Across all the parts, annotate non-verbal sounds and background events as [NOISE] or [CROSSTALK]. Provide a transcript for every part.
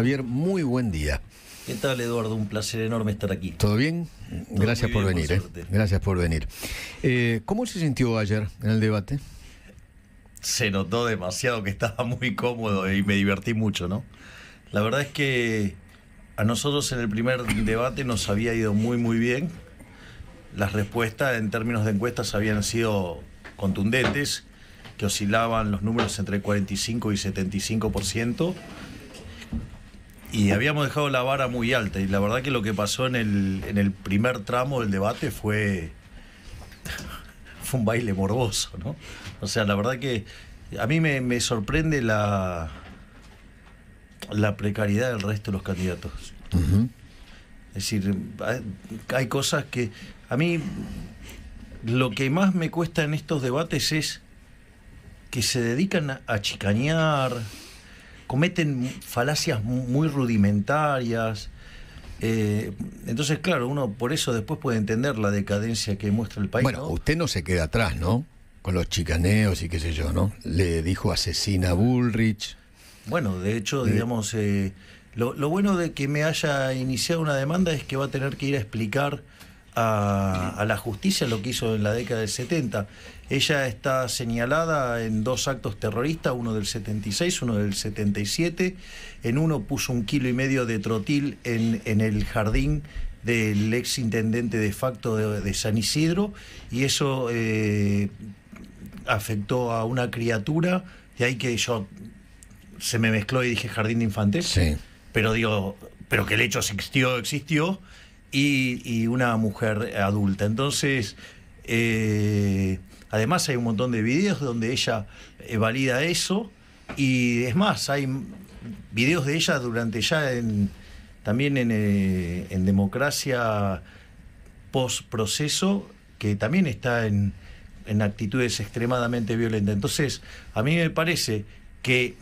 Javier, muy buen día. ¿Qué tal, Eduardo? Un placer enorme estar aquí. ¿Todo bien? ¿eh? Gracias, por venir, Gracias por venir. ¿Cómo se sintió ayer en el debate? Se notó demasiado que estaba muy cómodo y me divertí mucho, ¿no? La verdad es que a nosotros en el primer debate nos había ido muy, muy bien. Las respuestas en términos de encuestas habían sido contundentes, que oscilaban los números entre 45 y 75%. Y habíamos dejado la vara muy alta. Y la verdad que lo que pasó en el, en el primer tramo del debate fue, fue un baile morboso, ¿no? O sea, la verdad que a mí me, sorprende la, la precariedad del resto de los candidatos. Es decir, hay, cosas que a mí lo que más me cuesta en estos debates es que se dedican a, a cometen falacias muy rudimentarias. Eh, entonces, claro, uno por eso después puede entender la decadencia que muestra el país. Bueno, usted no se queda atrás, ¿no? Con los chicaneos y qué sé yo, ¿no? Le dijo asesina Bullrich. Bueno, de hecho, digamos, eh, lo, lo, bueno de que me haya iniciado una demanda es que va a tener que ir a explicar a, la justicia lo que hizo en la década del 70. Ella está señalada en dos actos terroristas, uno del 76, uno del 77. En uno puso un kilo y medio de trotil en, el jardín del ex intendente de facto de, San Isidro y eso eh, afectó a una criatura y ahí que yo se me mezcló y dije jardín de infantes. Sí. Pero digo, pero que el hecho existió, existió y, una mujer adulta. Entonces, eh, además hay un montón de videos donde ella eh, valida eso y es más, hay videos de ella durante ya en, también en, eh, democracia post proceso que también está en, en actitudes extremadamente violentas. Entonces, a mí me parece que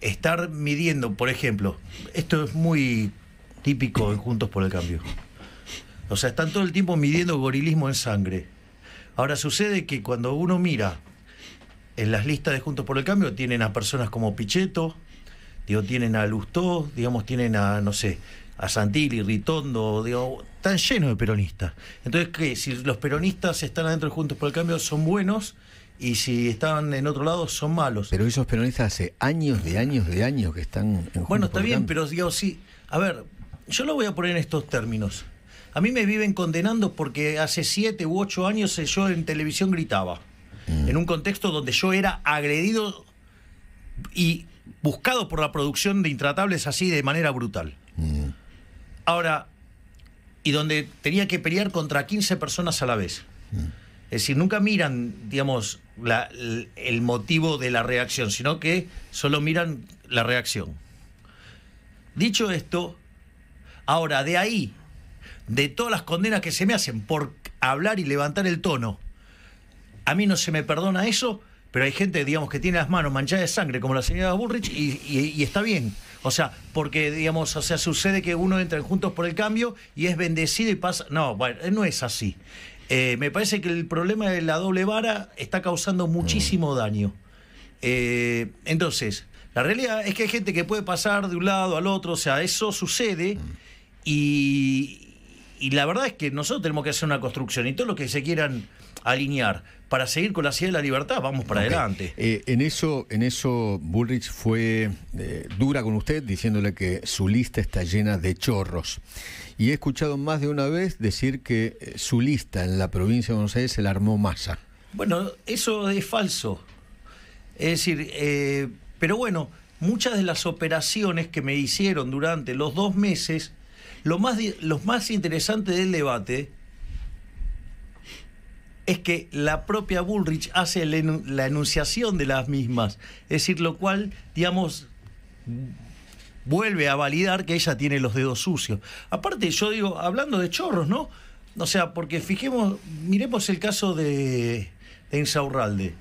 estar midiendo, por ejemplo, esto es muy típico en Juntos por el Cambio. O sea, están todo el tiempo midiendo gorilismo en sangre. Ahora sucede que cuando uno mira en las listas de Juntos por el Cambio, tienen a personas como Pichetto, digo, tienen a Lustó, digamos, tienen a, no sé, a Santilli, Ritondo, digo, están llenos de peronistas. Entonces, ¿qué? Si los peronistas están adentro de Juntos por el Cambio, son buenos, y si están en otro lado son malos. Pero esos peronistas hace años de años de años que están en Bueno, está bien, pero digo, sí, a ver, yo lo voy a poner en estos términos. A mí me viven condenando porque hace siete u ocho años eh, yo en televisión gritaba. Mm. En un contexto donde yo era agredido y buscado por la producción de Intratables así de manera brutal. Mm. Ahora, y donde tenía que pelear contra 15 personas a la vez. Mm. Es decir, nunca miran, digamos, el motivo de la reacción, sino que solo miran la reacción. Dicho esto, ahora de ahí de todas las condenas que se me hacen por hablar y levantar el tono. A mí no se me perdona eso, pero hay gente, digamos, que tiene las manos manchadas de sangre, como la señora Burrich y, está bien. O sea, porque, digamos, o sea, sucede que uno entra Juntos por el Cambio y es bendecido y pasa. No, bueno, no es así. Eh, me parece que el problema de la doble vara está causando muchísimo daño. Eh, entonces, la realidad es que hay gente que puede pasar de un lado al otro, o sea, eso sucede y, y la verdad es que nosotros tenemos que hacer una construcción y todo lo que se quieran alinear para seguir con la silla de la libertad, vamos para adelante. Eh, en eso, en eso Bullrich fue eh, dura con usted, diciéndole que su lista está llena de chorros. Y he escuchado más de una vez decir que eh, su lista en la provincia de Buenos Aires se la armó masa. Bueno, eso es falso. Es decir, pero bueno, muchas de las operaciones que me hicieron durante los dos meses lo más, más interesante del debate es que la propia Bullrich hace la enunciación de las mismas, es decir, lo cual, digamos, vuelve a validar que ella tiene los dedos sucios. Aparte, yo digo, hablando de chorros, ¿no? O sea, porque fijemos, miremos el caso de, de Insaurralde.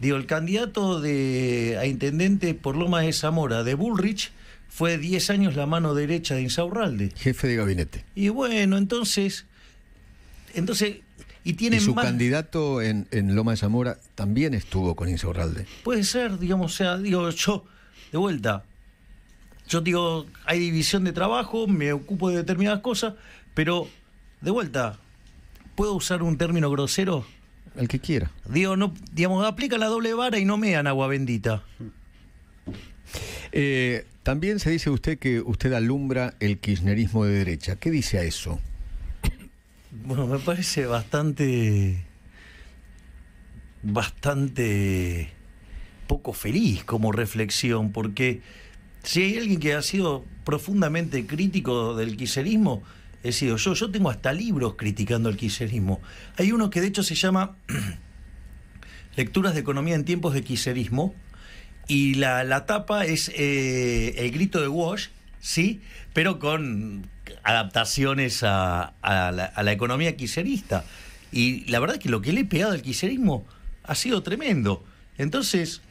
Digo, el candidato de, a intendente por Lomas de Zamora, de Bullrich, fue 10 años la mano derecha de Insaurralde. Jefe de gabinete. Y bueno, entonces. Entonces. Y, tiene su candidato en, Loma de Zamora también estuvo con Insaurralde. Puede ser, digamos, o sea, digo, yo, de vuelta, yo digo, hay división de trabajo, me ocupo de determinadas cosas, pero, de vuelta, ¿puedo usar un término grosero? El que quiera. Digo, no, digamos, aplica la doble vara y no me dan agua bendita. Eh, también se dice usted que usted alumbra el kirchnerismo de derecha. ¿Qué dice a eso? Bueno, me parece bastante. bastante poco feliz como reflexión, porque si hay alguien que ha sido profundamente crítico del kirchnerismo, he sido yo. Yo tengo hasta libros criticando el kirchnerismo. Hay uno que de hecho se llama [CLEARS THROAT] Lecturas de Economía en tiempos de kirchnerismo, y la, tapa es eh, el grito de Walsh, ¿sí? Pero con adaptaciones a, la, economía quiserista. Y la verdad es que lo que le he pegado al quiserismo ha sido tremendo. Entonces,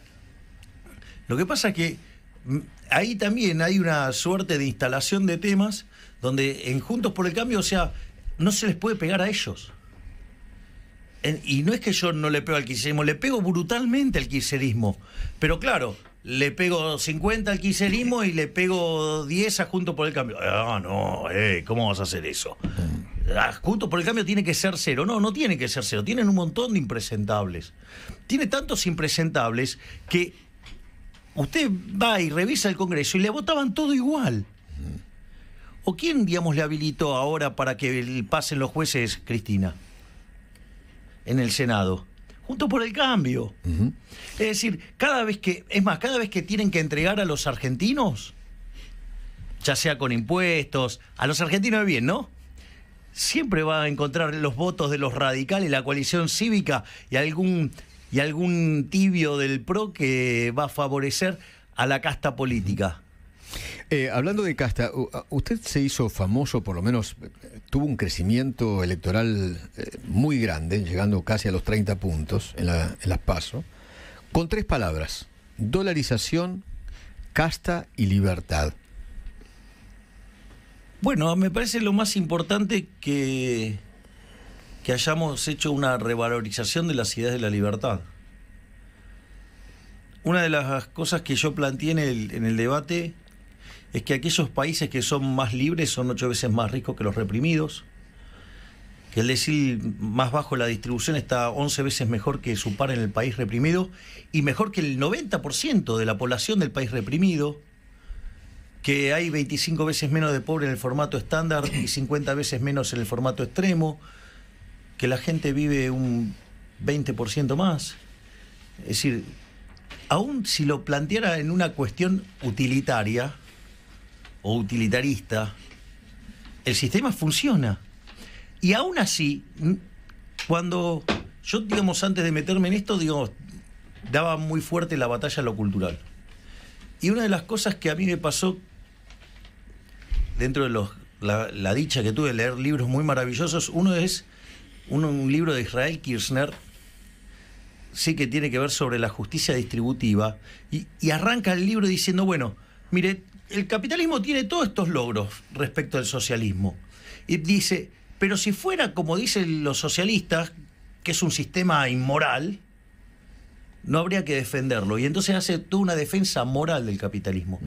lo que pasa es que mm, ahí también hay una suerte de instalación de temas donde en Juntos por el Cambio, o sea, no se les puede pegar a ellos y no es que yo no le pego al quiserismo, le pego brutalmente al kirchnerismo. Pero claro, le pego 50 al kirchnerismo y le pego 10 a Junto por el Cambio. Ah, no, eh, ¿cómo vas a hacer eso? Ah, Junto por el Cambio tiene que ser cero. No, no tiene que ser cero. Tienen un montón de impresentables. Tiene tantos impresentables que usted va y revisa el Congreso y le votaban todo igual. ¿O quién, digamos, le habilitó ahora para que pasen los jueces, Cristina? en el Senado. ...junto por el cambio. Es decir, cada vez que, es más, cada vez que tienen que entregar a los argentinos, ya sea con impuestos, a los argentinos es bien, ¿no? Siempre va a encontrar los votos de los radicales, la coalición cívica y algún, y algún tibio del PRO que va a favorecer a la casta política. Eh, hablando de casta, usted se hizo famoso, por lo menos eh, tuvo un crecimiento electoral eh, muy grande, llegando casi a los 30 puntos en, las PASO, con tres palabras, dolarización, casta y libertad. Bueno, me parece lo más importante que, que hayamos hecho una revalorización de las ideas de la libertad. Una de las cosas que yo planteé en el, en el debate es que aquellos países que son más libres son ocho veces más ricos que los reprimidos, que el decir más bajo la distribución está once veces mejor que su par en el país reprimido y mejor que el 90% de la población del país reprimido, que hay 25 veces menos de pobre en el formato estándar y 50 veces menos en el formato extremo, que la gente vive un 20% más. Es decir, aún si lo planteara en una cuestión utilitaria, o utilitarista, el sistema funciona. Y aún así, cuando yo, digamos, antes de meterme en esto, digamos, daba muy fuerte la batalla a lo cultural. Y una de las cosas que a mí me pasó, dentro de los, la, dicha que tuve de leer libros muy maravillosos, uno es uno, un libro de Israel Kirchner, sí que tiene que ver sobre la justicia distributiva, y, y arranca el libro diciendo, bueno, mire, el capitalismo tiene todos estos logros respecto al socialismo. Y dice, pero si fuera como dicen los socialistas, que es un sistema inmoral, no habría que defenderlo. Y entonces hace toda una defensa moral del capitalismo.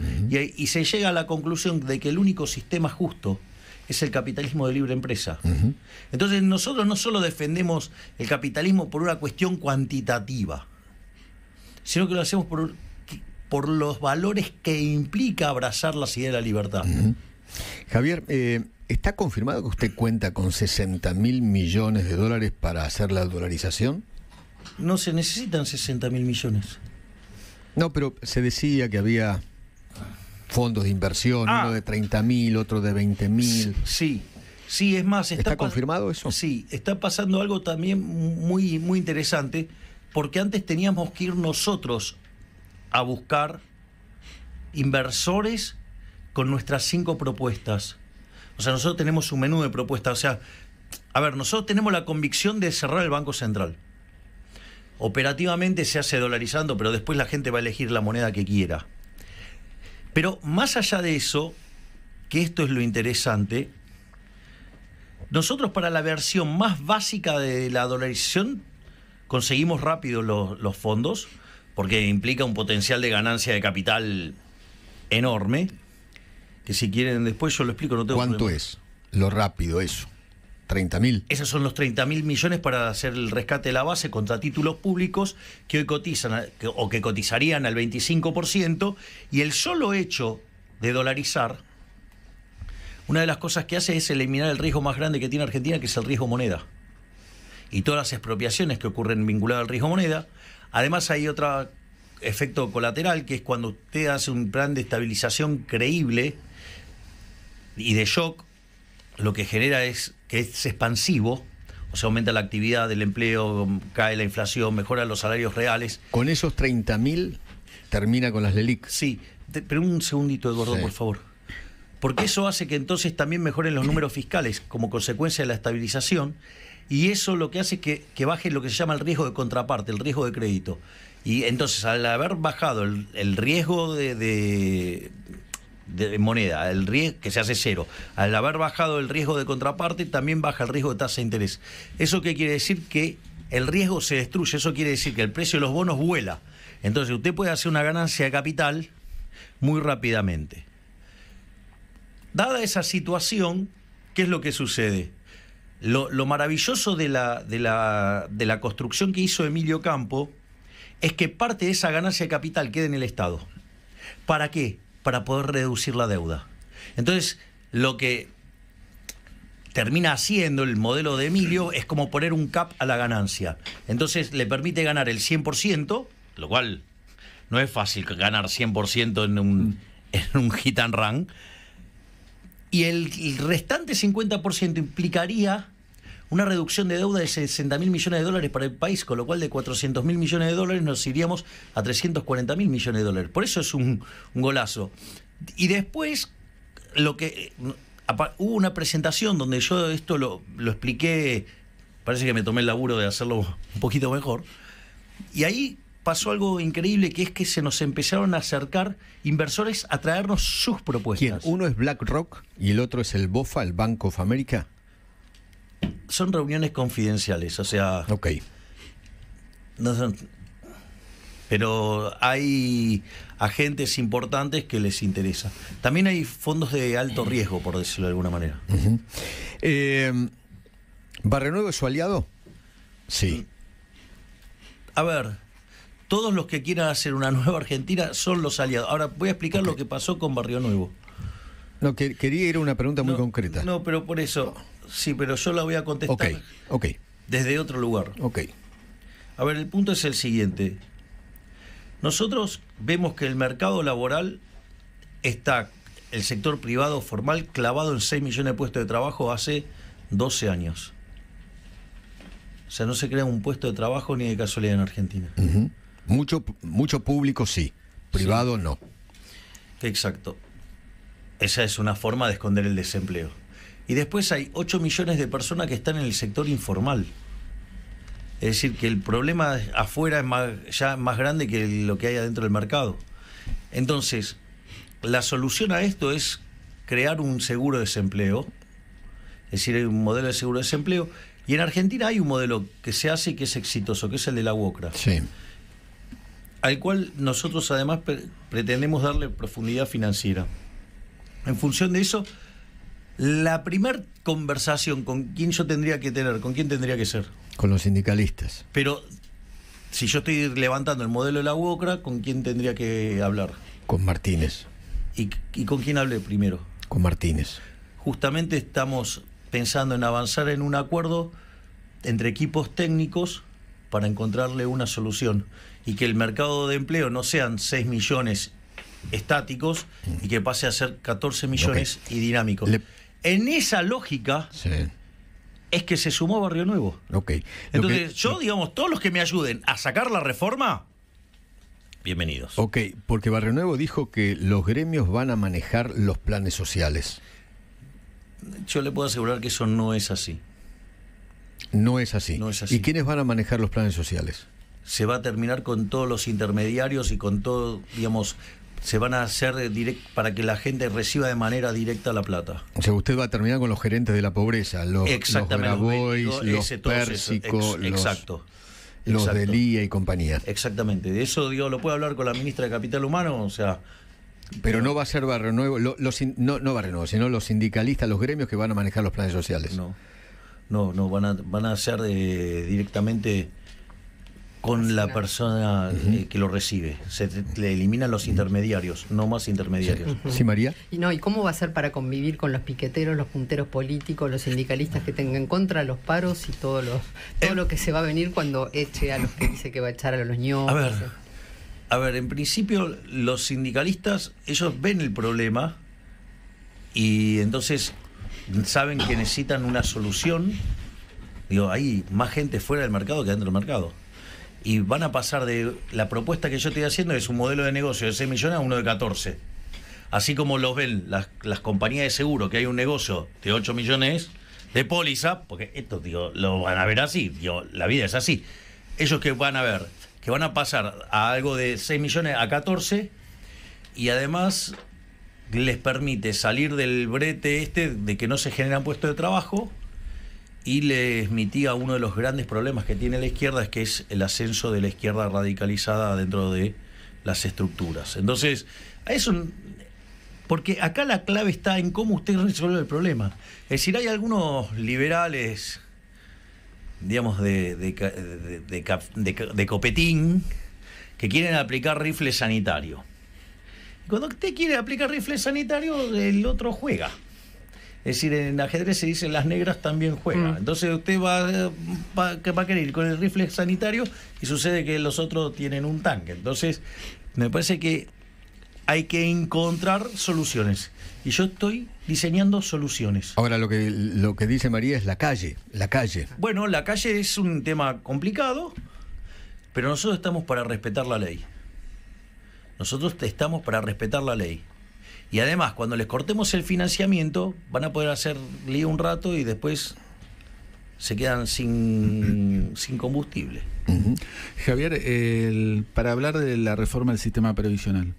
y, se llega a la conclusión de que el único sistema justo es el capitalismo de libre empresa. Entonces nosotros no solo defendemos el capitalismo por una cuestión cuantitativa, sino que lo hacemos por, por los valores que implica abrazar la idea de la libertad. Javier, eh, ¿está confirmado que usted cuenta con 60 mil millones de dólares para hacer la dolarización? No se necesitan 60 mil millones. No, pero se decía que había fondos de inversión, ah. uno de 30 mil, otro de 20 mil. Sí, sí, es más. Está, ¿Está confirmado eso? Sí, está pasando algo también muy, muy interesante, porque antes teníamos que ir nosotros a buscar inversores con nuestras cinco propuestas. O sea, nosotros tenemos un menú de propuestas. O sea, a ver, nosotros tenemos la convicción de cerrar el Banco Central. Operativamente se hace dolarizando, pero después la gente va a elegir la moneda que quiera. Pero más allá de eso, que esto es lo interesante, nosotros para la versión más básica de la dolarización conseguimos rápido los, fondos porque implica un potencial de ganancia de capital enorme, que si quieren después yo lo explico, no tengo ¿Cuánto es? Lo rápido eso. 30 mil. Esos son los 30.000 mil millones para hacer el rescate de la base contra títulos públicos que hoy cotizan o que cotizarían al 25% y el solo hecho de dolarizar, una de las cosas que hace es eliminar el riesgo más grande que tiene Argentina, que es el riesgo moneda. Y todas las expropiaciones que ocurren vinculadas al riesgo moneda, Además hay otro efecto colateral, que es cuando usted hace un plan de estabilización creíble y de shock, lo que genera es que es expansivo, o sea, aumenta la actividad del empleo, cae la inflación, mejora los salarios reales. Con esos 30.000 termina con las LELIC. Sí, pero un segundito, Eduardo, por favor. Porque eso hace que entonces también mejoren los números fiscales como consecuencia de la estabilización y eso lo que hace es que, baje lo que se llama el riesgo de contraparte, el riesgo de crédito. Y entonces al haber bajado el, riesgo de, de, moneda, el riesgo, que se hace cero, al haber bajado el riesgo de contraparte, también baja el riesgo de tasa de interés. ¿Eso qué quiere decir? Que el riesgo se destruye, eso quiere decir que el precio de los bonos vuela. Entonces usted puede hacer una ganancia de capital muy rápidamente. Dada esa situación, ¿qué es lo que sucede? Lo, maravilloso de la, de, la, construcción que hizo Emilio Campo es que parte de esa ganancia de capital quede en el Estado. ¿Para qué? Para poder reducir la deuda. Entonces, lo que termina haciendo el modelo de Emilio es como poner un cap a la ganancia. Entonces le permite ganar el 100%, lo cual no es fácil ganar 100% en un, en un hit and run. Y el restante 50% implicaría una reducción de deuda de 60 mil millones de dólares para el país, con lo cual de 400 mil millones de dólares nos iríamos a 340 mil millones de dólares. Por eso es un, golazo. Y después, lo que hubo una presentación donde yo esto lo, lo, expliqué, parece que me tomé el laburo de hacerlo un poquito mejor, y ahí pasó algo increíble que es que se nos empezaron a acercar inversores a traernos sus propuestas. Uno es BlackRock y el otro es el BOFA, el Bank of America son reuniones confidenciales, o sea. Ok. No pero hay agentes importantes que les interesa. También hay fondos de alto riesgo, por decirlo de alguna manera. Eh, ¿Barrio Nuevo es su aliado? Sí. A ver, todos los que quieran hacer una [LAUGHS] nueva Argentina son los aliados. Ahora voy a explicar lo que pasó con Barrio Nuevo. No, que, quería ir a una pregunta muy concreta. No, pero por eso. Sí, pero yo la voy a contestar okay, okay. desde otro lugar. Okay. A ver, el punto es el siguiente. Nosotros vemos que el mercado laboral está, el sector privado formal, clavado en 6 millones de puestos de trabajo hace 12 años. O sea, no se crea un puesto de trabajo ni de casualidad en Argentina. mucho, mucho público sí, privado no. Exacto. Esa es una forma de esconder el desempleo. Y después hay 8 millones de personas que están en el sector informal. Es decir, que el problema afuera es más, ya más grande que lo que hay adentro del mercado. Entonces, la solución a esto es crear un seguro de desempleo, es decir, hay un modelo de seguro de desempleo, y en Argentina hay un modelo que se hace y que es exitoso, que es el de la UOCRA. Sí. Al cual nosotros además pretendemos darle profundidad financiera. En función de eso, la primer conversación con quién yo tendría que tener, con quién tendría que ser. Con los sindicalistas. Pero si yo estoy levantando el modelo de la UOCRA, ¿con quién tendría que hablar? Con Martínez. ¿Y, con quién hablé primero? Con Martínez. Justamente estamos pensando en avanzar en un acuerdo entre equipos técnicos para encontrarle una solución y que el mercado de empleo no sean 6 millones estáticos y que pase a ser 14 millones y dinámicos. En esa lógica es que se sumó Barrio Nuevo. Ok. Entonces, yo, digamos, todos los que me ayuden a sacar la reforma, bienvenidos. Ok, porque Barrio Nuevo dijo que los gremios van a manejar los planes sociales. Yo le puedo asegurar que eso no es así. No es así. No es así. ¿Y quiénes van a manejar los planes sociales? Se va a terminar con todos los intermediarios y con todo, digamos, se van a hacer eh, direct, para que la gente reciba de manera directa la plata. O sea, usted va a terminar con los gerentes de la pobreza, los, los Grabois, los Pérsico, exacto, los, de Lía y compañía. Exactamente, de eso digo, lo puedo hablar con la ministra de Capital Humano, o sea... Pero no va a ser Barrio Nuevo, no, no Barrio Nuevo, sino los sindicalistas, los gremios que van a manejar los planes sociales. No, no, no, van a, van a ser eh, directamente con la persona eh, que lo recibe. Se le eliminan los intermediarios, no más intermediarios. Sí, María. Y no, ¿y cómo va a ser para convivir con los piqueteros, los punteros políticos, los sindicalistas que tengan contra los paros y todo lo, todo lo que se va a venir cuando eche a los que dice que va a echar a los niños A ver, a ver, en principio los sindicalistas, ellos ven el problema y entonces saben que necesitan una solución. Digo, hay más gente fuera del mercado que dentro del mercado y van a pasar de la propuesta que yo estoy haciendo es un modelo de negocio de 6 millones a uno de 14. Así como los ven las, compañías de seguro, que hay un negocio de 8 millones de póliza, porque esto digo, lo van a ver así, la vida es así. Ellos que van a ver, que van a pasar a algo de 6 millones a 14 y además les permite salir del brete este de que no se generan puestos de trabajo y le mitiga uno de los grandes problemas que tiene la izquierda, es que es el ascenso de la izquierda radicalizada dentro de las estructuras. Entonces, porque acá la clave está en cómo usted resuelve el problema. Es decir, hay algunos liberales, digamos, de, de copetín, que quieren aplicar rifle sanitario. Y cuando usted quiere aplicar rifle sanitario, el otro juega. Es decir, en ajedrez se dice las negras también juegan. Mm. Entonces usted va, va, va, a querer ir con el rifle sanitario y sucede que los otros tienen un tanque. Entonces, me parece que hay que encontrar soluciones. Y yo estoy diseñando soluciones. Ahora lo que, lo que dice María es la calle, la calle. Bueno, la calle es un tema complicado, pero nosotros estamos para respetar la ley. Nosotros estamos para respetar la ley. Y además, cuando les cortemos el financiamiento, van a poder hacer lío un rato y después se quedan sin, combustible. Javier, para hablar de la reforma del sistema previsional,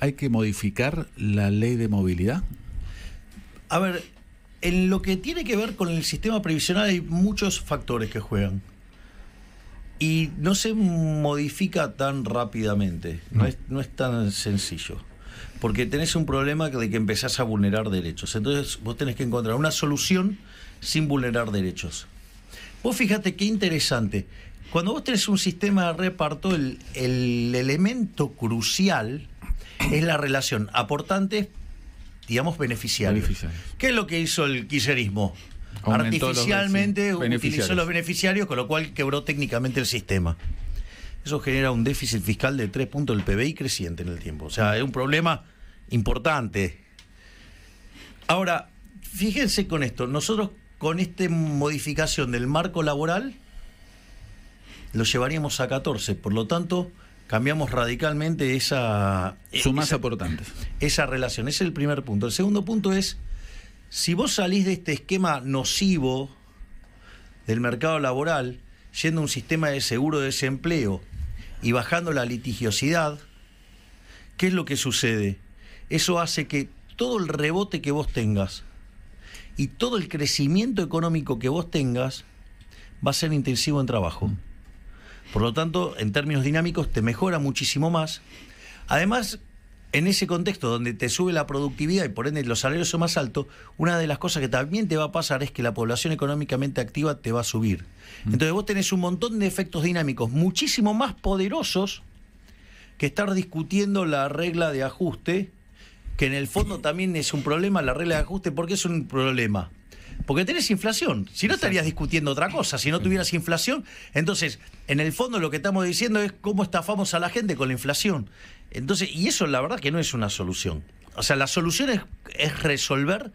¿hay que modificar la ley de movilidad? A ver, en lo que tiene que ver con el sistema previsional hay muchos factores que juegan. Y no se modifica tan rápidamente, mm. es, no es tan sencillo porque tenés un problema de que empezás a vulnerar derechos. Entonces vos tenés que encontrar una solución sin vulnerar derechos. Vos fíjate qué interesante. Cuando vos tenés un sistema de reparto, el, elemento crucial es la relación aportante digamos, beneficiario ¿Qué es lo que hizo el quiserismo Artificialmente utilizó los beneficiarios, con lo cual quebró técnicamente el sistema eso genera un déficit fiscal de 3 puntos del PBI creciente en el tiempo. O sea, es un problema importante. Ahora, fíjense con esto, nosotros con esta modificación del marco laboral lo llevaríamos a 14, por lo tanto cambiamos radicalmente esa... Eh, Su Esa relación, ese es el primer punto. El segundo punto es, si vos salís de este esquema nocivo del mercado laboral, yendo un sistema de seguro de desempleo y bajando la litigiosidad, ¿qué es lo que sucede? Eso hace que todo el rebote que vos tengas y todo el crecimiento económico que vos tengas va a ser intensivo en trabajo. Mm. Por lo tanto, en términos dinámicos, te mejora muchísimo más. Además, en ese contexto donde te sube la productividad y por ende los salarios son más altos, una de las cosas que también te va a pasar es que la población económicamente activa te va a subir. Mm. Entonces vos tenés un montón de efectos dinámicos muchísimo más poderosos que estar discutiendo la regla de ajuste, que en el fondo también es un problema la regla de ajuste porque es un problema. Porque tenés inflación. Si no estarías discutiendo otra cosa, si no mm. tuvieras inflación. Entonces, en el fondo lo que estamos diciendo es cómo estafamos a la gente con la inflación. Entonces, y eso la verdad que no es una solución. O sea, la solución es, resolver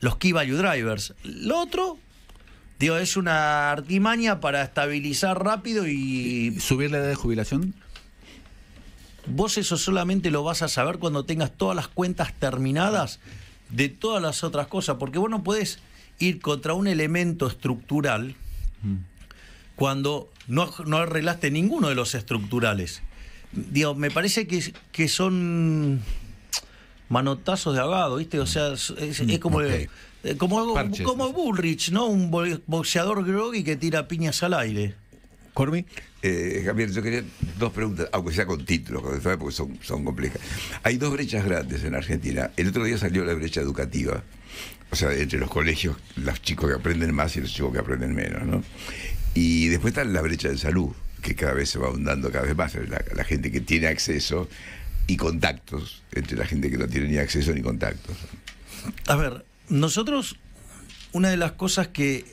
los key value drivers. Lo otro, digo, es una artimaña para estabilizar rápido y... ¿Subir la edad de jubilación? Vos eso solamente lo vas a saber cuando tengas todas las cuentas terminadas de todas las otras cosas, porque vos no podés ir contra un elemento estructural mm. cuando no, no arreglaste ninguno de los estructurales digo, me parece que, que son manotazos de agado, ¿viste? O sea, es, mm, como, eh, como, Bullrich, ¿no? Un boxeador groggy que tira piñas al aire. ¿Cormi? Eh, Javier, yo quería dos preguntas, aunque sea con títulos, porque son, son complejas. Hay dos brechas grandes en Argentina. El otro día salió la brecha educativa, o sea, entre los colegios, los chicos que aprenden más y los chicos que aprenden menos, ¿no? Y después está la brecha de salud que cada vez se va ahondando cada vez más, la, gente que tiene acceso y contactos, entre la gente que no tiene ni acceso ni contactos. A ver, nosotros, una de las cosas que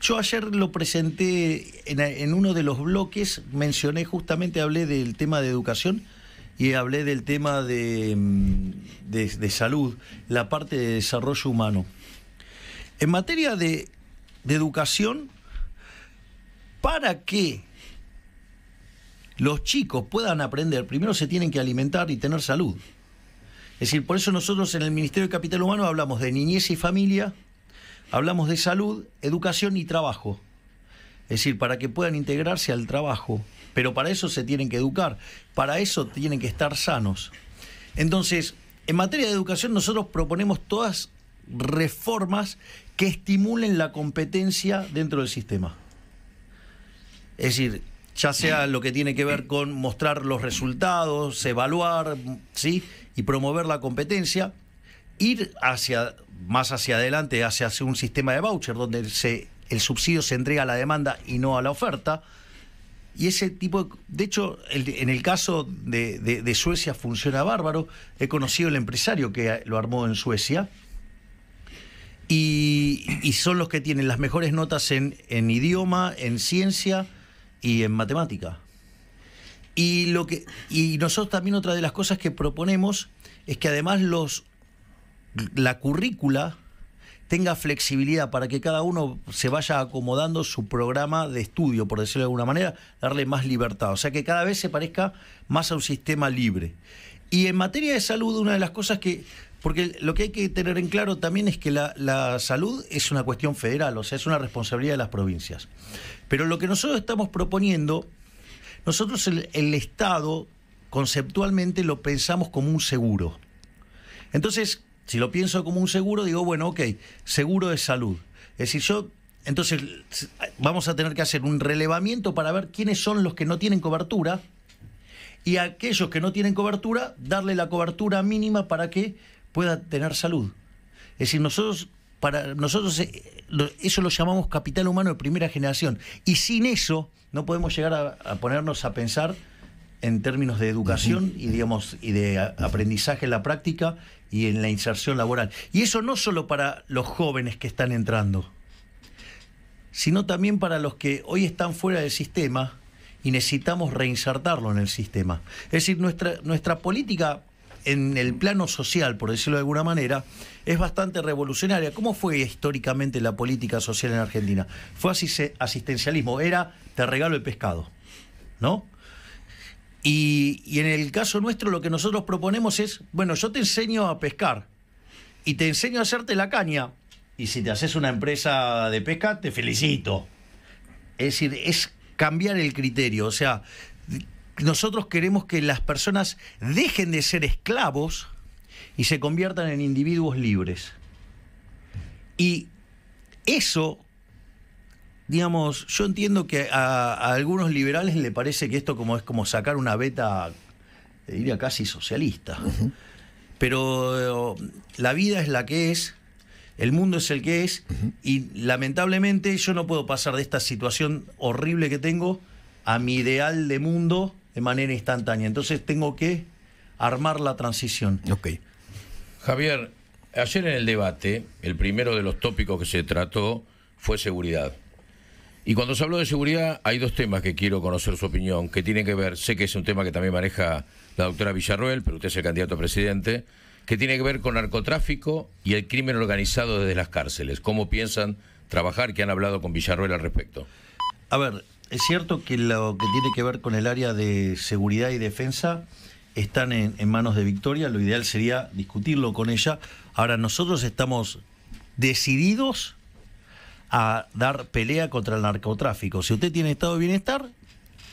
yo ayer lo presenté en, uno de los bloques, mencioné justamente, hablé del tema de educación y hablé del tema de, mm, de, salud, la parte de desarrollo humano. En materia de, educación, para qué los chicos puedan aprender, primero se tienen que alimentar y tener salud. Es decir, por eso nosotros en el Ministerio de Capital Humano hablamos de niñez y familia, hablamos de salud, educación y trabajo. Es decir, para que puedan integrarse al trabajo. Pero para eso se tienen que educar, para eso tienen que estar sanos. Entonces, en materia de educación nosotros proponemos todas reformas que estimulen la competencia dentro del sistema. Es decir, ya sea lo que tiene que ver con mostrar los resultados, evaluar, ¿sí? Y promover la competencia, ir hacia más hacia adelante, hacia, un sistema de voucher donde se, el subsidio se entrega a la demanda y no a la oferta. Y ese tipo de... de hecho, en el caso de, Suecia funciona bárbaro. He conocido el empresario que lo armó en Suecia. Y, son los que tienen las mejores notas en idioma, en ciencia, y en matemática. Y, lo que, y nosotros también otra de las cosas que proponemos es que además los, la currícula tenga flexibilidad para que cada uno se vaya acomodando su programa de estudio, por decirlo de alguna manera, darle más libertad. O sea, que cada vez se parezca más a un sistema libre. Y en materia de salud, una de las cosas que... Porque lo que hay que tener en claro también es que la, la salud es una cuestión federal, o sea, es una responsabilidad de las provincias. Pero lo que nosotros estamos proponiendo, nosotros el, Estado conceptualmente lo pensamos como un seguro. Entonces, si lo pienso como un seguro, digo, bueno, ok, seguro de salud. Es decir, yo, entonces vamos a tener que hacer un relevamiento para ver quiénes son los que no tienen cobertura y a aquellos que no tienen cobertura, darle la cobertura mínima para que pueda tener salud. Es decir, nosotros para nosotros eh, eso lo llamamos capital humano de primera generación. Y sin eso no podemos llegar a, ponernos a pensar en términos de educación y digamos y de aprendizaje en la práctica y en la inserción laboral. Y eso no solo para los jóvenes que están entrando, sino también para los que hoy están fuera del sistema y necesitamos reinsertarlo en el sistema. Es decir, nuestra, nuestra política en el plano social, por decirlo de alguna manera, es bastante revolucionaria. ¿Cómo fue históricamente la política social en Argentina? Fue asistencialismo, era te regalo el pescado, ¿no? Y, y en el caso nuestro lo que nosotros proponemos es, bueno, yo te enseño a pescar y te enseño a hacerte la caña. Y si te haces una empresa de pesca, te felicito. Es decir, es cambiar el criterio. O sea, nosotros queremos que las personas dejen de ser esclavos y se conviertan en individuos libres. Y eso, digamos, yo entiendo que a, algunos liberales le parece que esto como es como sacar una beta, diría casi socialista. Pero eh, la vida es la que es, el mundo es el que es, y lamentablemente yo no puedo pasar de esta situación horrible que tengo a mi ideal de mundo de manera instantánea. Entonces tengo que armar la transición. Ok. Javier, ayer en el debate, el primero de los tópicos que se trató fue seguridad. Y cuando se habló de seguridad, hay dos temas que quiero conocer su opinión, que tienen que ver, sé que es un tema que también maneja la doctora Villarroel, pero usted es el candidato a presidente, que tiene que ver con narcotráfico y el crimen organizado desde las cárceles. ¿Cómo piensan trabajar? ¿Qué han hablado con Villarruel al respecto? A ver, es cierto que lo que tiene que ver con el área de seguridad y defensa están en, manos de Victoria, lo ideal sería discutirlo con ella. Ahora, nosotros estamos decididos a dar pelea contra el narcotráfico. Si usted tiene estado de bienestar,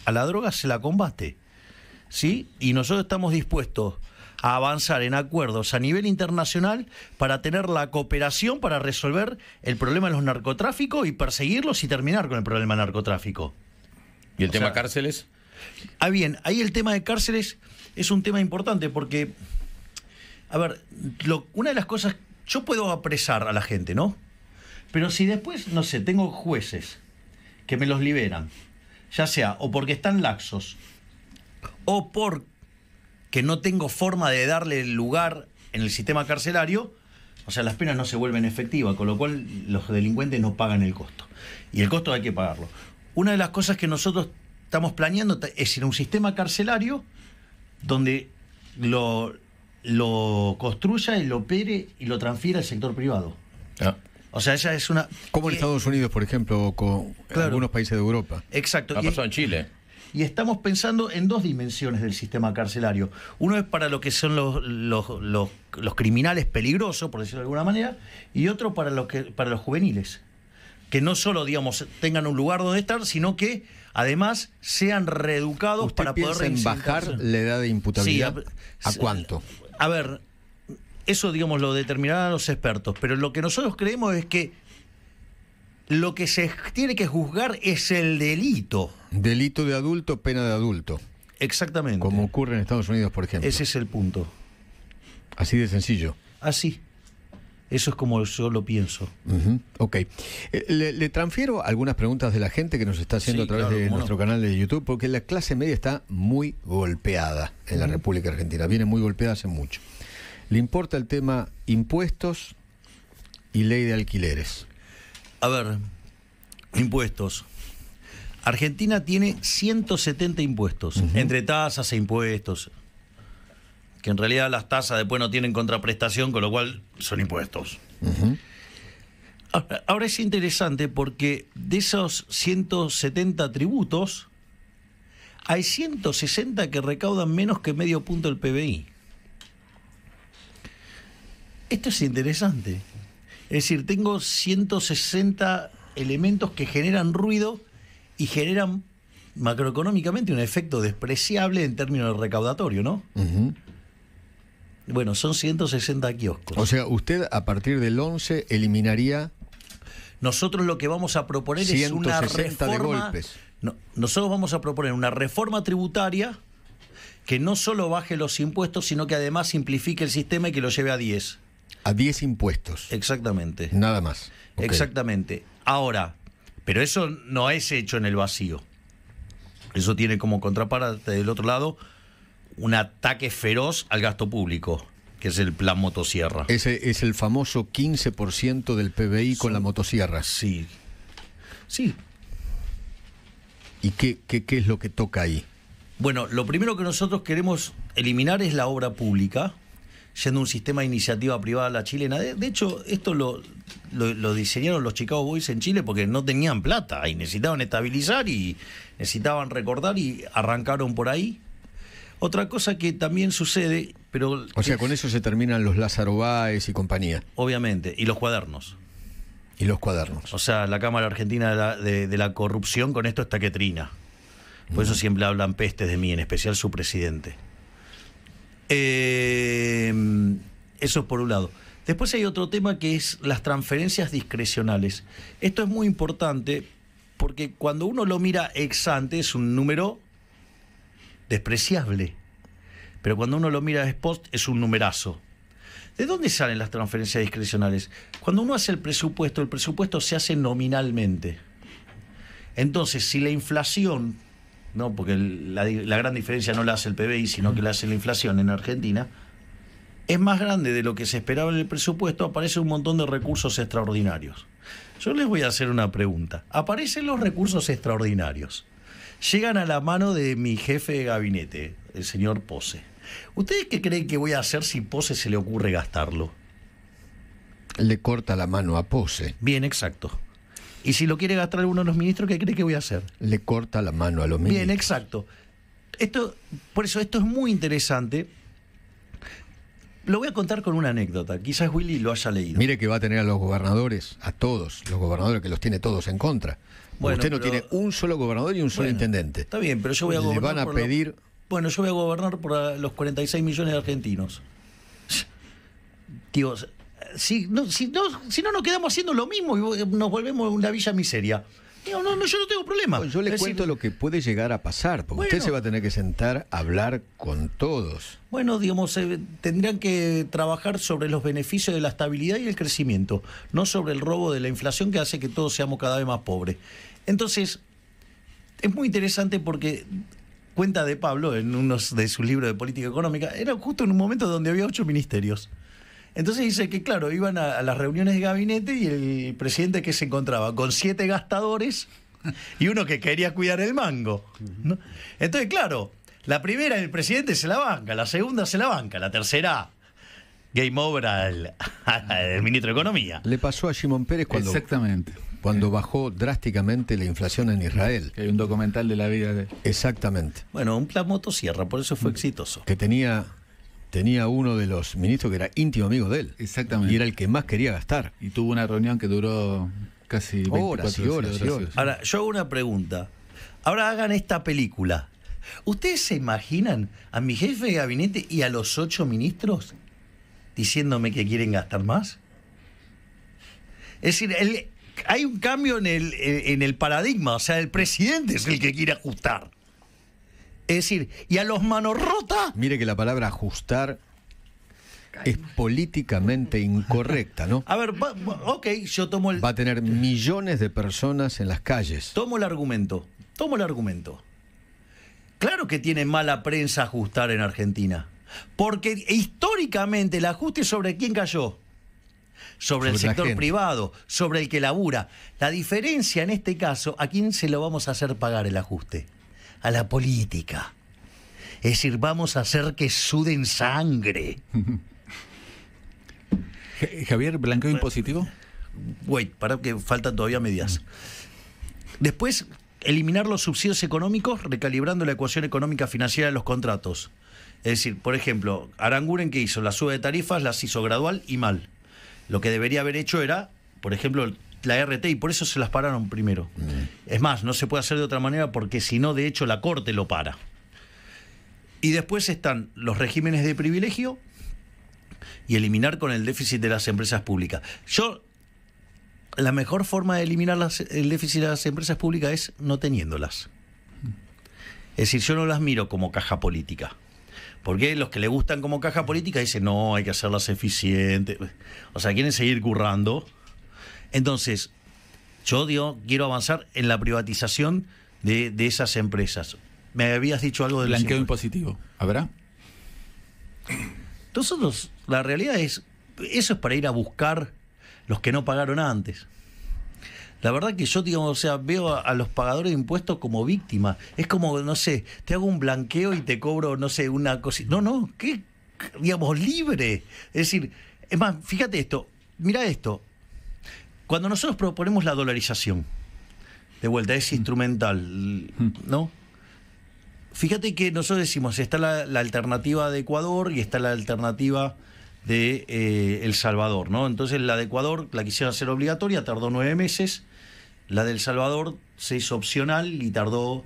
a la droga se la combate. ¿Sí? Y nosotros estamos dispuestos a avanzar en acuerdos a nivel internacional para tener la cooperación para resolver el problema de los narcotráficos y perseguirlos y terminar con el problema narcotráfico. ¿Y el tema cárceles? Ah, bien, ahí el tema de cárceles es un tema importante porque, a ver, lo, una de las cosas, yo puedo apresar a la gente, ¿no? Pero si después, no sé, tengo jueces que me los liberan, ya sea o porque están laxos, o porque no tengo forma de darle lugar en el sistema carcelario, o sea, las penas no se vuelven efectivas, con lo cual los delincuentes no pagan el costo. Y el costo hay que pagarlo una de las cosas que nosotros estamos planeando es ir a un sistema carcelario donde lo, lo construya y lo opere y lo transfiera al sector privado. Ah. O sea, esa es una. Como en Estados Unidos, por ejemplo, o con algunos países de Europa. Exacto. Ha pasado en Chile. Y estamos pensando en dos dimensiones del sistema carcelario. Uno es para lo que son los, los, los criminales peligrosos, por decirlo de alguna manera, y otro para, los que, para los juveniles que no solo, digamos, tengan un lugar donde estar, sino que además sean reeducados para poder en bajar la edad de imputabilidad? a, cuánto? A ver, eso, digamos, lo determinarán los expertos, pero lo que nosotros creemos es que lo que se tiene que juzgar es el delito. Delito de adulto, pena de adulto. Exactamente. Como ocurre en Estados Unidos, por ejemplo. Ese es el punto. Así de sencillo. Así. Eso es como yo lo pienso. Ok. Eh, le, transfiero algunas preguntas de la gente que nos está haciendo a través de nuestro canal de YouTube, porque la clase media está muy golpeada en la República Argentina. Viene muy golpeada hace mucho. ¿Le importa el tema impuestos y ley de alquileres? A ver, impuestos. Argentina tiene 170 impuestos, entre tasas e impuestos que en realidad las tasas después no tienen contraprestación, con lo cual son impuestos. ahora, es interesante porque de esos 170 tributos, hay 160 que recaudan menos que medio punto el PBI. Esto es interesante. Es decir, tengo 160 elementos que generan ruido y generan macroeconómicamente un efecto despreciable en términos de recaudatorio, ¿no? Bueno, son 160 kioscos. O sea, usted a partir del 11 eliminaría... Nosotros lo que vamos a proponer es una reforma... De golpes. No, nosotros vamos a proponer una reforma tributaria que no solo baje los impuestos, sino que además simplifique el sistema y que lo lleve a 10. A 10 impuestos. Exactamente. Nada más. Exactamente. Ahora, pero eso no es hecho en el vacío. Eso tiene como contraparte del otro lado un ataque feroz al gasto público que es el plan motosierra. Ese es el famoso 15% del PBI con la motosierra. Sí. Sí. ¿Y qué, qué, es lo que toca ahí? Bueno, lo primero que nosotros queremos eliminar es la obra pública, siendo un sistema de iniciativa privada la chilena. De, hecho, esto lo, lo, lo, diseñaron los Chicago Boys en Chile porque no tenían plata y necesitaban estabilizar y necesitaban recordar y arrancaron por ahí. Otra cosa que también sucede, pero... O sea, con eso se terminan los Lázaro Báez y compañía. Obviamente, y los cuadernos. Y los cuadernos. O sea, la Cámara Argentina de la, Corrupción con esto está que Por eso mm. siempre hablan pestes de mí, en especial su presidente. Eh, eso es por un lado. Después hay otro tema que es las transferencias discrecionales. Esto es muy importante porque cuando uno lo mira ex ante es un número despreciable. Pero cuando uno lo mira a spot es un numerazo. ¿De dónde salen las transferencias discrecionales? Cuando uno hace el presupuesto, el presupuesto se hace nominalmente. Entonces, si la inflación, ¿no? porque la, la gran diferencia no la hace el PBI, sino que la hace la inflación en Argentina, es más grande de lo que se esperaba en el presupuesto, aparece un montón de recursos extraordinarios. Yo les voy a hacer una pregunta. ¿Aparecen los recursos extraordinarios? llegan a la mano de mi jefe de gabinete, el señor Pose. ¿Ustedes qué creen que voy a hacer si Pose se le ocurre gastarlo? Le corta la mano a Pose. Bien, exacto. Y si lo quiere gastar alguno de los ministros, ¿qué cree que voy a hacer? Le corta la mano a los ministros. Bien, exacto. Esto, por eso esto es muy interesante. Lo voy a contar con una anécdota. Quizás Willy lo haya leído. Mire que va a tener a los gobernadores, a todos, los gobernadores que los tiene todos en contra. Usted no tiene un solo gobernador y un solo intendente. Está bien, pero yo voy a gobernar. van a pedir. Bueno, yo voy a gobernar por los 46 millones de argentinos. Tío, si no, nos quedamos haciendo lo mismo y nos volvemos una villa miseria. no, yo no tengo problema. Pues yo le cuento lo que puede llegar a pasar, porque usted se va a tener que sentar a hablar con todos. Bueno, digamos, tendrían que trabajar sobre los beneficios de la estabilidad y el crecimiento, no sobre el robo de la inflación que hace que todos seamos cada vez más pobres. Entonces, es muy interesante porque cuenta de Pablo en uno de sus libros de política económica, era justo en un momento donde había ocho ministerios. Entonces dice que, claro, iban a, las reuniones de gabinete y el presidente que se encontraba con siete gastadores y uno que quería cuidar el mango. Entonces, claro, la primera el presidente se la banca, la segunda se la banca, la tercera game over al, [LAUGHS] ministro de Economía. Le pasó a Simón Pérez cuando... Exactamente cuando bajó drásticamente la inflación en Israel. hay un documental de la vida de... Exactamente. Bueno, un plan motosierra, por eso fue mm. exitoso. Que tenía tenía uno de los ministros que era íntimo amigo de él. Exactamente. Y era el que más quería gastar. Y tuvo una reunión que duró casi horas y horas, y horas. Ahora, yo hago una pregunta. Ahora hagan esta película. ¿Ustedes se imaginan a mi jefe de gabinete y a los ocho ministros diciéndome que quieren gastar más? Es decir, él hay un cambio en el, eh, en el paradigma, o sea, el presidente es el que quiere ajustar. Es decir, y a los manos rotas. Mire que la palabra ajustar es políticamente incorrecta, ¿no? A ver, ok, yo tomo el... Va a tener millones de personas en las calles. Tomo el argumento, tomo el argumento. Claro que tiene mala prensa ajustar en Argentina, porque históricamente el ajuste sobre quién cayó sobre, el sector privado, sobre el que labura. La diferencia en este caso, ¿a quién se lo vamos a hacer pagar el ajuste? A la política. Es decir, vamos a hacer que suden sangre. [LAUGHS] Javier, blanqueo impositivo. Wait, para que faltan todavía medidas Después, eliminar los subsidios económicos recalibrando la ecuación económica financiera de los contratos. Es decir, por ejemplo, Aranguren qué hizo la suba de tarifas las hizo gradual y mal. Lo que debería haber hecho era, por ejemplo, la RT y por eso se las pararon primero. Mm. Es más, no se puede hacer de otra manera porque si no, de hecho, la Corte lo para. Y después están los regímenes de privilegio y eliminar con el déficit de las empresas públicas. Yo, la mejor forma de eliminar el déficit de las empresas públicas es no teniéndolas. Es decir, yo no las miro como caja política. Porque los que le gustan como caja política dicen, no, hay que hacerlas eficientes. O sea, quieren seguir currando. Entonces, yo digo, quiero avanzar en la privatización de, esas empresas. Me habías dicho algo del blanqueo impositivo. ¿Habrá? Nosotros, la realidad es, eso es para ir a buscar los que no pagaron antes la verdad que yo, digamos, o sea, veo a, los pagadores de impuestos como víctimas. Es como, no sé, te hago un blanqueo y te cobro, no sé, una cosa. No, no, ¿qué? Digamos, libre. Es decir, es más, fíjate esto, mira esto. Cuando nosotros proponemos la dolarización, de vuelta, es mm. instrumental, mm. ¿no? Fíjate que nosotros decimos, está la, alternativa de Ecuador y está la alternativa de eh, El Salvador, ¿no? Entonces la de Ecuador la quisieron hacer obligatoria, tardó nueve meses, la del Salvador se hizo opcional y tardó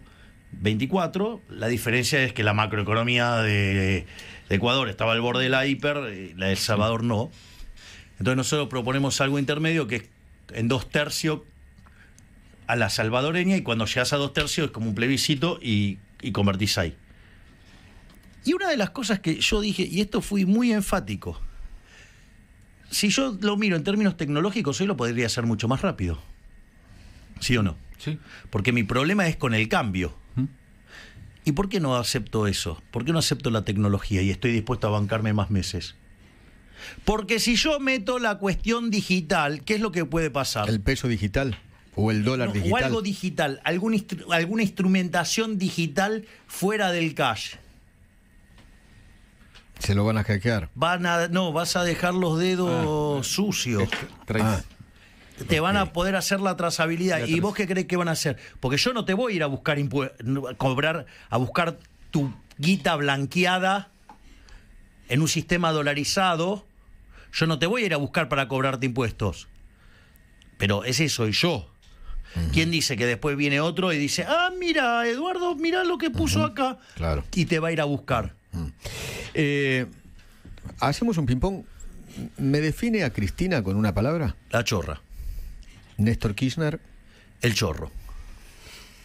24. La diferencia es que la macroeconomía de, Ecuador estaba al borde de la hiper, eh, la del Salvador no. Entonces nosotros proponemos algo intermedio que es en dos tercios a la salvadoreña y cuando llegas a dos tercios es como un plebiscito y, y convertís ahí. Y una de las cosas que yo dije, y esto fui muy enfático, si yo lo miro en términos tecnológicos, hoy lo podría hacer mucho más rápido. ¿Sí o no? Sí. Porque mi problema es con el cambio. ¿Y por qué no acepto eso? ¿Por qué no acepto la tecnología y estoy dispuesto a bancarme más meses? Porque si yo meto la cuestión digital, ¿qué es lo que puede pasar? El peso digital o el dólar digital. O algo digital, alguna instrumentación digital fuera del cash. Se lo van a hackear. Van a, no, vas a dejar los dedos ah. sucios. Ah te van a poder hacer la trazabilidad. ¿Y vos qué crees que van a hacer? Porque yo no te voy a ir a buscar cobrar, a buscar tu guita blanqueada en un sistema dolarizado. Yo no te voy a ir a buscar para cobrarte impuestos. Pero ese soy yo. ¿Quién dice que después viene otro y dice, ah, mira, Eduardo, mira lo que puso acá? Y te va a ir a buscar. Eh, Hacemos un ping-pong. ¿Me define a Cristina con una palabra? La chorra. Néstor Kirchner. El chorro.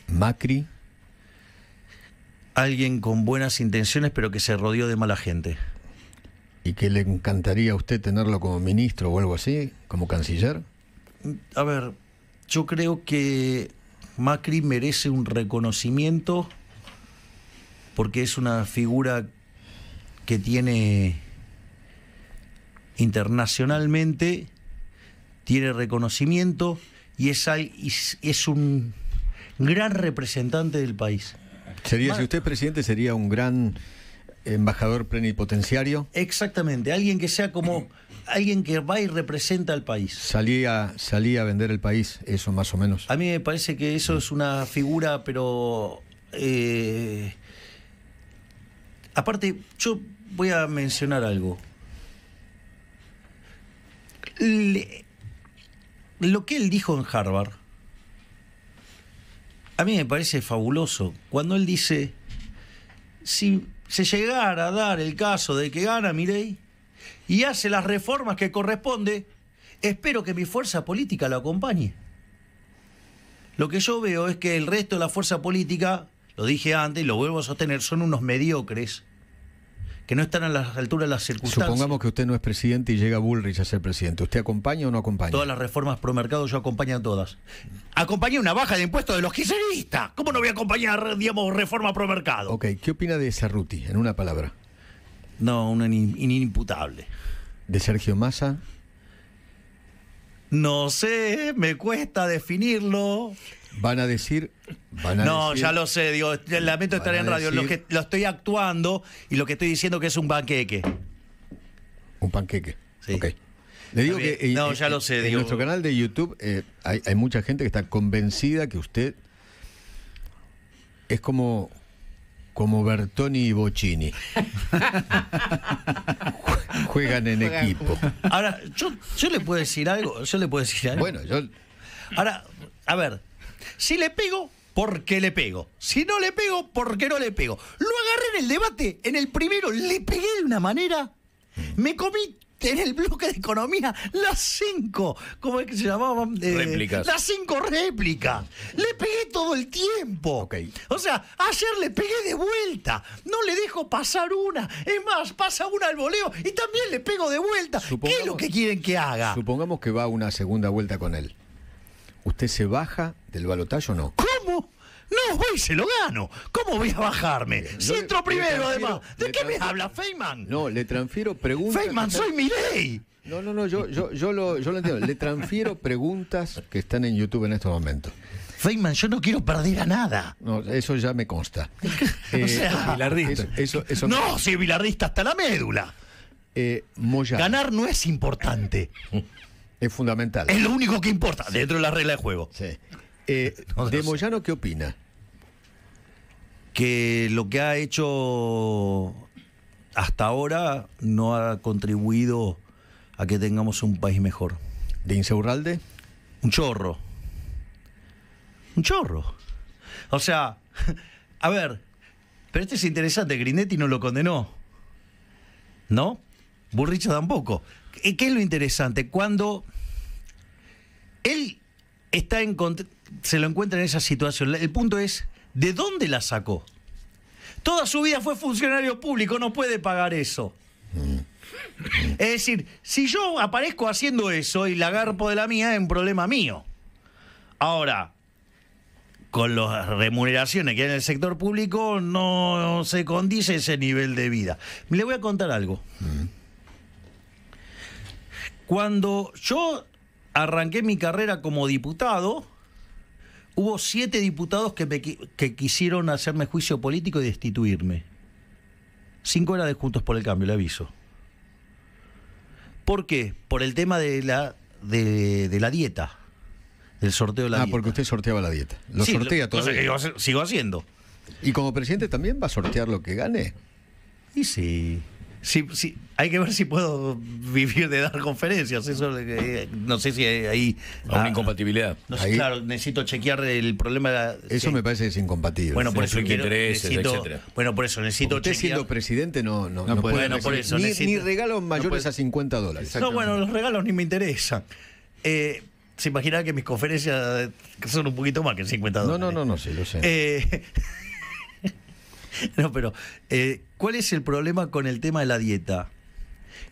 Macri. Alguien con buenas intenciones pero que se rodeó de mala gente. ¿Y que le encantaría a usted tenerlo como ministro o algo así? ¿Como canciller? A ver, yo creo que Macri merece un reconocimiento porque es una figura que tiene internacionalmente tiene reconocimiento y es, es un gran representante del país. Sería, si usted es presidente, sería un gran embajador plenipotenciario. Exactamente, alguien que sea como alguien que va y representa al país. Salía, salía a vender el país, eso más o menos. A mí me parece que eso es una figura, pero eh, aparte, yo voy a mencionar algo. Le, lo que él dijo en Harvard, a mí me parece fabuloso. Cuando él dice, si se llegara a dar el caso de que gana mi ley y hace las reformas que corresponde, espero que mi fuerza política lo acompañe. Lo que yo veo es que el resto de la fuerza política, lo dije antes y lo vuelvo a sostener, son unos mediocres que no están a la altura de las circunstancias. Supongamos que usted no es presidente y llega Bullrich a ser presidente. ¿Usted acompaña o no acompaña? Todas las reformas pro mercado yo acompaño todas. Acompañé una baja de impuestos de los kirchneristas. ¿Cómo no voy a acompañar, digamos, reforma pro mercado? Ok, ¿qué opina de Cerruti, en una palabra? No, una inimputable. ¿De Sergio Massa? No sé, me cuesta definirlo. Van a decir. no, ya lo sé, digo, este, lamento estar en radio. lo, que, lo estoy actuando y lo que estoy diciendo que es un panqueque. Un panqueque. Ok. Le digo que. Eh, no, eh, ya lo sé, En nuestro canal de YouTube eh, hay, mucha gente que está convencida que usted es como, como Bertoni y Bocini. [LAUGHS] Juegan en equipo. Ahora, yo, yo le puedo decir algo, yo le puedo decir algo. Bueno, yo. Ahora, a ver, si le pego, porque le pego. Si no le pego, porque no le pego. Lo agarré en el debate, en el primero, le pegué de una manera. Mm. Me comí en el bloque de economía las cinco, ¿cómo es que se llamaban? Eh, réplicas. Las cinco réplicas. Le pegué todo el tiempo. O sea, ayer le pegué de vuelta. No le dejo pasar una. Es más, pasa una al voleo y también le pego de vuelta. ¿Qué es lo que quieren que haga? Supongamos que va una segunda vuelta con él. ¿Usted se baja del balotaje o no? ¿Cómo? No, hoy se lo gano. ¿Cómo voy a bajarme? si entro primero, además. ¿De qué me habla Feynman? No, le transfiero preguntas. Feynman, soy mi ley. No, no, no, yo, lo, entiendo. Le transfiero preguntas que están en YouTube en estos momentos. Feynman, yo no quiero perder a nada. No, eso ya me consta. [LAUGHS] Eh, eso, no, si si bilardista hasta la médula. Eh, Ganar no es importante. [LAUGHS] Es fundamental. Es lo único que importa dentro de la regla de juego. Sí. Eh, [LAUGHS] ¿De Moyano qué opina? Que lo que ha hecho hasta ahora no ha contribuido a que tengamos un país mejor. ¿De Inseurralde? Un chorro. Un chorro. O sea, [LAUGHS] a ver, pero este es interesante, Grinetti no lo condenó. ¿No? Burricha tampoco. ¿Qué es lo interesante? Cuando él está se lo encuentra en esa situación, el punto es, ¿de dónde la sacó? Toda su vida fue funcionario público, no puede pagar eso. Mm. Es decir, si yo aparezco haciendo eso y la garpo de la mía, es un problema mío. Ahora, con las remuneraciones que hay en el sector público, no se condice ese nivel de vida. Le voy a contar algo. Mm. Cuando yo arranqué mi carrera como diputado, hubo siete diputados que, que quisieron hacerme juicio político y destituirme. Cinco eran de Juntos por el Cambio, le aviso. ¿Por qué? Por el tema de la, de, la dieta. El sorteo de la ah, dieta. porque usted sorteaba la dieta. Lo sortea todo todavía. sigo haciendo. ¿Y como presidente también va a sortear lo que gane? Y sí. Sí, hay que ver si puedo vivir de dar conferencias. Eso eh, no sé si hay Una ah, incompatibilidad. claro, necesito chequear el problema. De, eso me parece que es incompatible. Bueno, por eso necesito, Bueno, por eso necesito Usted siendo presidente no, no, puede. por eso, ni, regalos mayores no a 50 dólares. No, bueno, los regalos ni me interesan. Eh, se imagina que mis conferencias son un poquito más que 50 dólares. No, no, no, no, sí, lo sé. Eh, [LAUGHS] [LAUGHS] No, pero eh, ¿cuál es el problema con el tema de la dieta?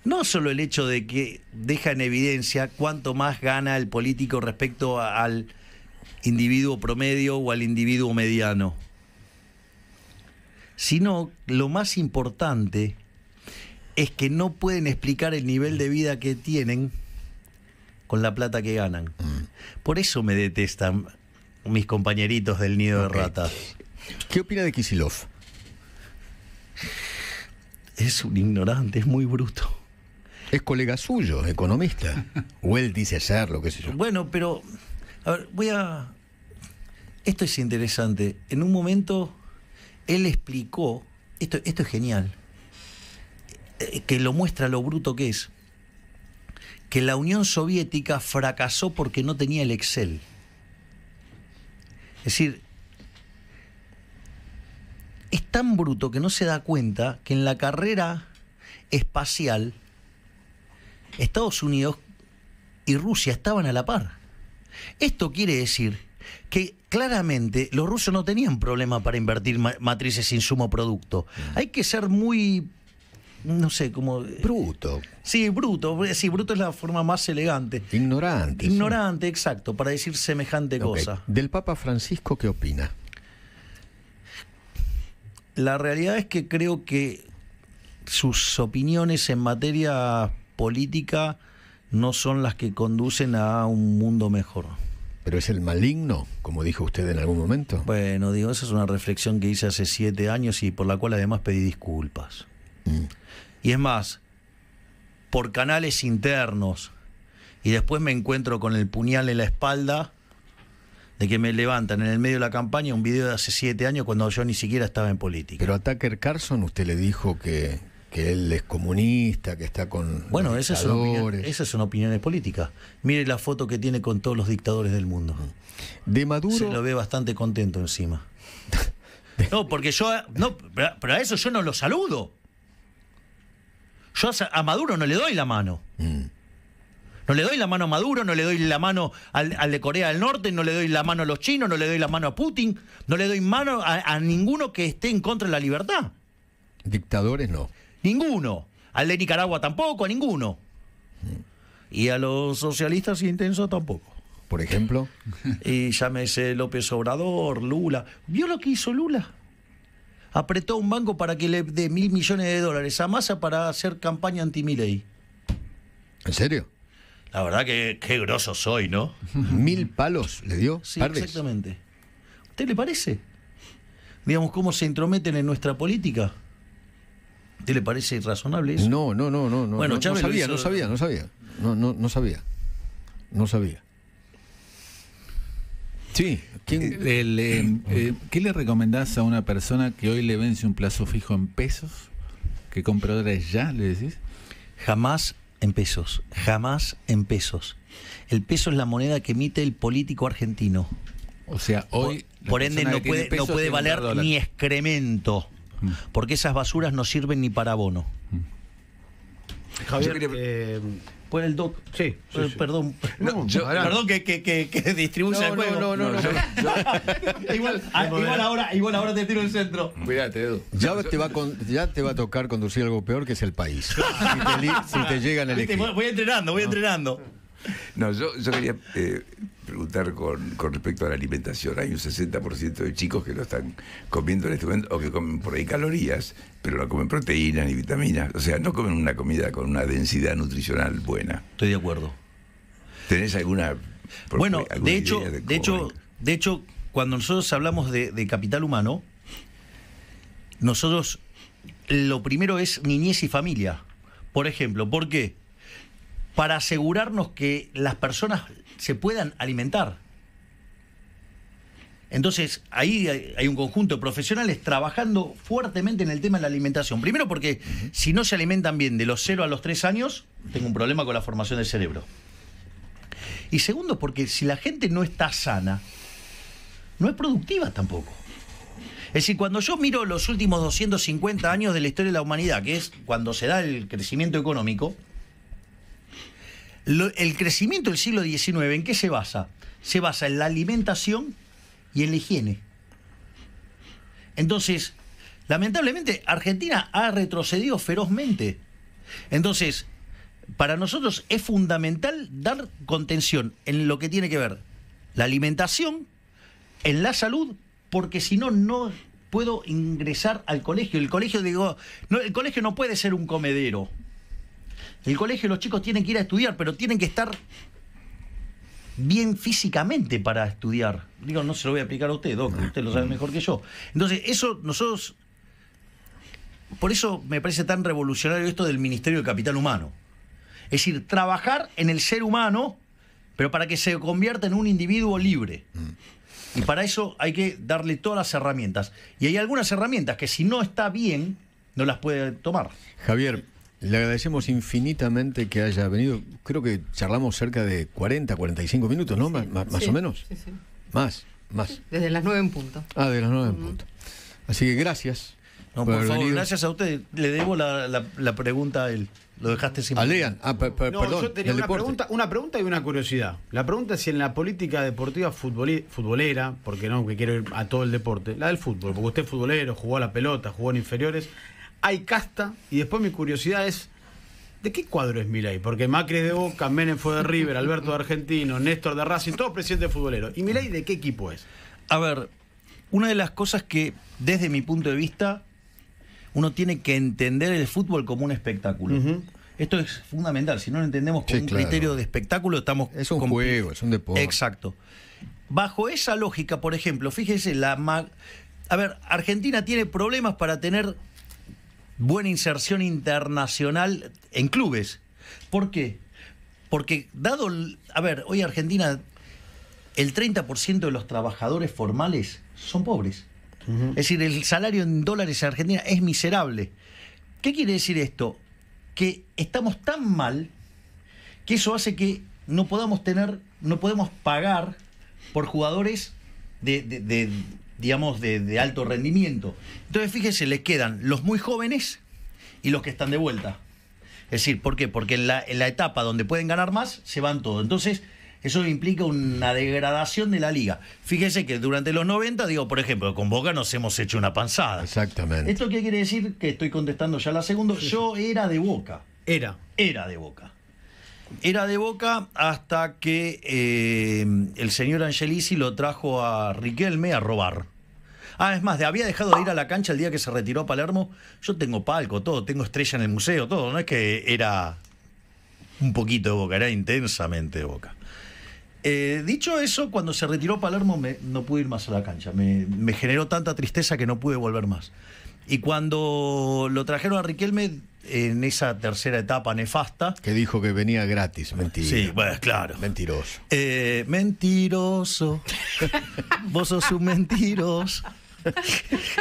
No solo el hecho de que deja en evidencia cuánto más gana el político respecto al individuo promedio o al individuo mediano, sino lo más importante es que no pueden explicar el nivel de vida que tienen con la plata que ganan. Mm. Por eso me detestan mis compañeritos del nido de ratas. ¿Qué opina de Kisilov? es un ignorante, es muy bruto. Es colega suyo, economista. o él dice ayer, lo que sé yo. Bueno, pero, a ver, voy a... Esto es interesante. En un momento, él explicó, esto, esto es genial, eh, que lo muestra lo bruto que es, que la Unión Soviética fracasó porque no tenía el Excel. Es decir, es tan bruto que no se da cuenta que en la carrera espacial Estados Unidos y Rusia estaban a la par. Esto quiere decir que claramente los rusos no tenían problema para invertir matrices sumo producto. Mm. Hay que ser muy no sé, como... Eh, bruto. Sí, bruto. Eh, sí, bruto es la forma más elegante. Ignorante. Ignorante, exacto, para decir semejante cosa. ¿Del Papa Francisco qué opina? La realidad es que creo que sus opiniones en materia política no son las que conducen a un mundo mejor. Pero es el maligno, como dijo usted en algún momento. Bueno, digo, esa es una reflexión que hice hace siete años y por la cual además pedí disculpas. Mm. Y es más, por canales internos, y después me encuentro con el puñal en la espalda de que me levantan en el medio de la campaña un video de hace siete años cuando yo ni siquiera estaba en política. Pero a Tucker Carlson usted le dijo que, él es comunista, que está con. Bueno, esas, son opiniones, esas son opiniones políticas. Mire la foto que tiene con todos los dictadores del mundo. De Maduro. Se lo ve bastante contento encima. [LAUGHS] no, porque yo. No, pero a eso yo no lo saludo. Yo a, Maduro no le doy la mano. Mm. No le doy la mano a Maduro, no le doy la mano al, de Corea del Norte, no le doy la mano a los chinos, no le doy la mano a Putin, no le doy mano a, ninguno que esté en contra de la libertad. Dictadores no. Ninguno. Al de Nicaragua tampoco, a ninguno. Y a los socialistas intensos tampoco. Por ejemplo. Y llámese López Obrador, Lula. ¿Vio lo que hizo Lula? Apretó un banco para que le dé mil millones de dólares a masa para hacer campaña anti-Miley. ¿En serio? La verdad que qué groso soy, ¿no? [LAUGHS] Mil palos le dio. Sí, exactamente. ¿Usted le parece? Digamos, cómo se intrometen en nuestra política. ¿Usted le parece razonable eso? No, no, no, no. Bueno, no, no sabía, no sabía, no sabía. No, no, sabía. No sabía. Sí. Eh, eh, ¿Qué le recomendás a una persona que hoy le vence un plazo fijo en pesos? ¿Que compre ya, le decís? Jamás en pesos, jamás en pesos. El peso es la moneda que emite el político argentino. O sea, hoy... Por, ende no puede, no puede valer ni excremento, mm. porque esas basuras no sirven ni para abono. Mm. Javier, eh, por el doc. Sí, Perdón. yo, perdón que, que, que, que [LAUGHS] distribuye el juego. No, no, no. igual, ahora, te tiro el centro. Cuídate, Edu. Ya, te va ya te va a tocar conducir algo peor que es el país. si, te, si te, llegan el equipo. Voy entrenando, voy entrenando. No, yo, quería eh, preguntar con, con, respecto a la alimentación. Hay un 60% de chicos que lo están comiendo en este momento o que comen por ahí calorías, pero no comen proteínas ni vitaminas. O sea, no comen una comida con una densidad nutricional buena. Estoy de acuerdo. ¿Tenés alguna... bueno, de, hecho, de, hecho, de hecho, cuando nosotros hablamos de, de capital humano, nosotros lo primero es niñez y familia. Por ejemplo, ¿por qué? Para asegurarnos que las personas se puedan alimentar. Entonces, ahí hay un conjunto de profesionales trabajando fuertemente en el tema de la alimentación. Primero porque si no se alimentan bien de los 0 a los 3 años, tengo un problema con la formación del cerebro. Y segundo porque si la gente no está sana, no es productiva tampoco. Es decir, cuando yo miro los últimos 250 años de la historia de la humanidad, que es cuando se da el crecimiento económico, el crecimiento del siglo XIX, ¿en qué se basa? Se basa en la alimentación y en la higiene. Entonces, lamentablemente, Argentina ha retrocedido ferozmente. Entonces, para nosotros es fundamental dar contención en lo que tiene que ver la alimentación, en la salud, porque si no, no puedo ingresar al colegio. El colegio, digo, no, el colegio no puede ser un comedero. El colegio, los chicos tienen que ir a estudiar, pero tienen que estar bien físicamente para estudiar. Digo, no se lo voy a explicar a usted, doctor, usted lo sabe mejor que yo. Entonces, eso nosotros. Por eso me parece tan revolucionario esto del Ministerio de Capital Humano. Es decir, trabajar en el ser humano, pero para que se convierta en un individuo libre. Y para eso hay que darle todas las herramientas. Y hay algunas herramientas que si no está bien, no las puede tomar. Javier, le agradecemos infinitamente que haya venido. Creo que charlamos cerca de 40, 45 minutos, ¿no? más, o menos. Más, más. Desde las 9 en punto. Ah, de las 9 en punto. Así que gracias. No, por, favor, gracias a usted. Le debo la, pregunta Lo dejaste sin. Alean, ah, perdón. Yo tenía una pregunta, una pregunta y una curiosidad. La pregunta es si en la política deportiva futbolera, porque no, que quiero ir a todo el deporte, la del fútbol, porque usted es futbolero, jugó a la pelota, jugó en inferiores hay casta. Y después mi curiosidad es, ¿de qué cuadro es Milay? Porque Macri es de Boca, Menem fue de River, Alberto de Argentino, Néstor de Racing, todos presidentes futboleros. ¿Y Milay de qué equipo es? A ver, una de las cosas que desde mi punto de vista uno tiene que entender el fútbol como un espectáculo. Esto es fundamental. Si no lo entendemos como un criterio de espectáculo, estamos. Es un juego, es un deporte. Exacto. Bajo esa lógica, por ejemplo, fíjese, la. A ver, Argentina tiene problemas para tener buena inserción internacional en clubes. ¿Por qué? Porque dado, a ver, hoy Argentina, el 30% de los trabajadores formales son pobres. Es decir, el salario en dólares en Argentina es miserable. ¿Qué quiere decir esto? Que estamos tan mal que eso hace que no podamos tener, no podemos pagar por jugadores de digamos, de, alto rendimiento. Entonces, fíjese, les quedan los muy jóvenes y los que están de vuelta. Es decir, ¿por qué? Porque en la, en la etapa donde pueden ganar más, se van todos. Entonces, eso implica una degradación de la liga. Fíjese que durante los 90, digo, por ejemplo, con Boca nos hemos hecho una panzada. Exactamente. ¿Esto qué quiere decir? Que estoy contestando ya la segunda. Yo era de Boca. Era. Era de Boca era de Boca hasta que eh, el señor Angelisi lo trajo a Riquelme a robar. Ah, es más, había dejado de ir a la cancha el día que se retiró a Palermo. Yo tengo palco, todo, tengo estrella en el museo, todo. No es que era un poquito de Boca, era intensamente de Boca. Eh, dicho eso, cuando se retiró Palermo no pude ir más a la cancha. me generó tanta tristeza que no pude volver más. Y cuando lo trajeron a Riquelme en esa tercera etapa nefasta. Que dijo que venía gratis, mentiroso. Sí, bueno, claro. Mentiroso. Eh, mentiroso. [LAUGHS] Vos sos un mentiroso. [LAUGHS]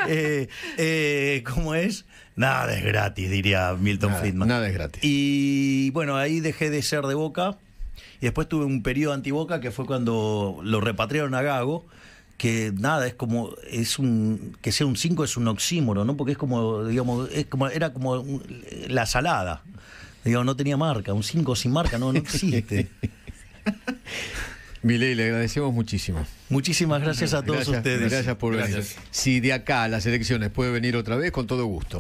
Eh, eh, ¿Cómo es? Nada es gratis, diría Milton Friedman. Nada es gratis. Y bueno, ahí dejé de ser de boca. Y después tuve un periodo antiboca que fue cuando lo repatriaron a Gago que nada, es como, es un, que sea un 5 es un oxímoro, ¿no? Porque es como, digamos, es como, era como la salada. Digo, no tenía marca, un 5 sin marca no, no existe. [LAUGHS] Milei, le agradecemos muchísimo. Muchísimas gracias a todos ustedes. Gracias por venir. Si de acá a las elecciones puede venir otra vez, con todo gusto.